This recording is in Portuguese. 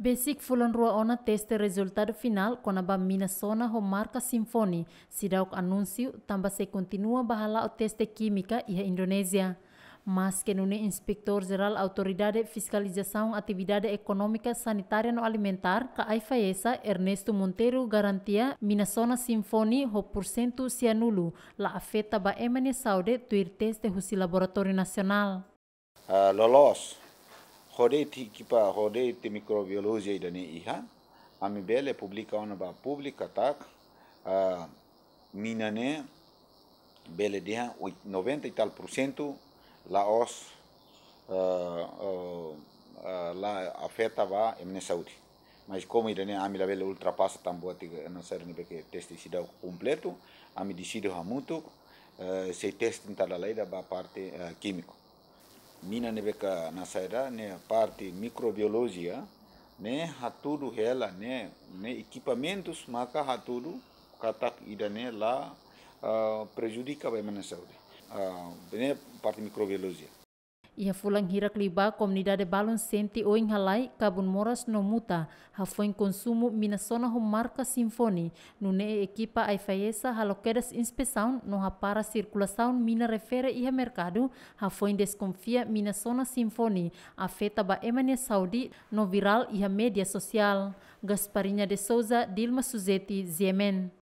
Basic fulan rua ona teste resultado final kona ba Minnesota ho marca Symphony, sidauk anunsiu tamba se continua bahala o teste kimika iha Indonesia. Mas kenune Inspektor Inspector Autoridade Fiscalização Atividade Ekonomika Sanitária no Alimentar, ka AIFAESA Ernesto Monteiro garantia Minasona Symphony ho porcento cianulo la afeta ba emane saude tuir teste husi Laboratório Nasional. Uh, ah, lolos Hore ti kipa hore te microbiologia idane iha ami bele pubblica ona ba pubblica tak a minane bele dia 90 e tal por cento la os uh, uh, la afeta va emne saúde mas como idane ami la bele ultrapassa tambo ati na serni beke testi sida completo ami decido hamutu uh, se testi intala laida ba parte uh, eh, químico mina nebeka nasaira ne parte microbiologia ne haturu hela ne ne equipamentos maka haturu katak ida né lá uh, prejudica bem mana saúde uh, ne ah, ah, parte microbiologia Ia fulang hirak liba comunidade balon ou o inhalai kabun moras no muta hafoi consumo minasona ho marca sinfoni nune equipa ai faesa haloquedas inspeção no hapara circulação mina refere ia mercado hafoi desconfia mina minasona sinfoni afeta ba emania saudi no viral ia média social Gasparinha de Souza Dilma Suzeti Ziemen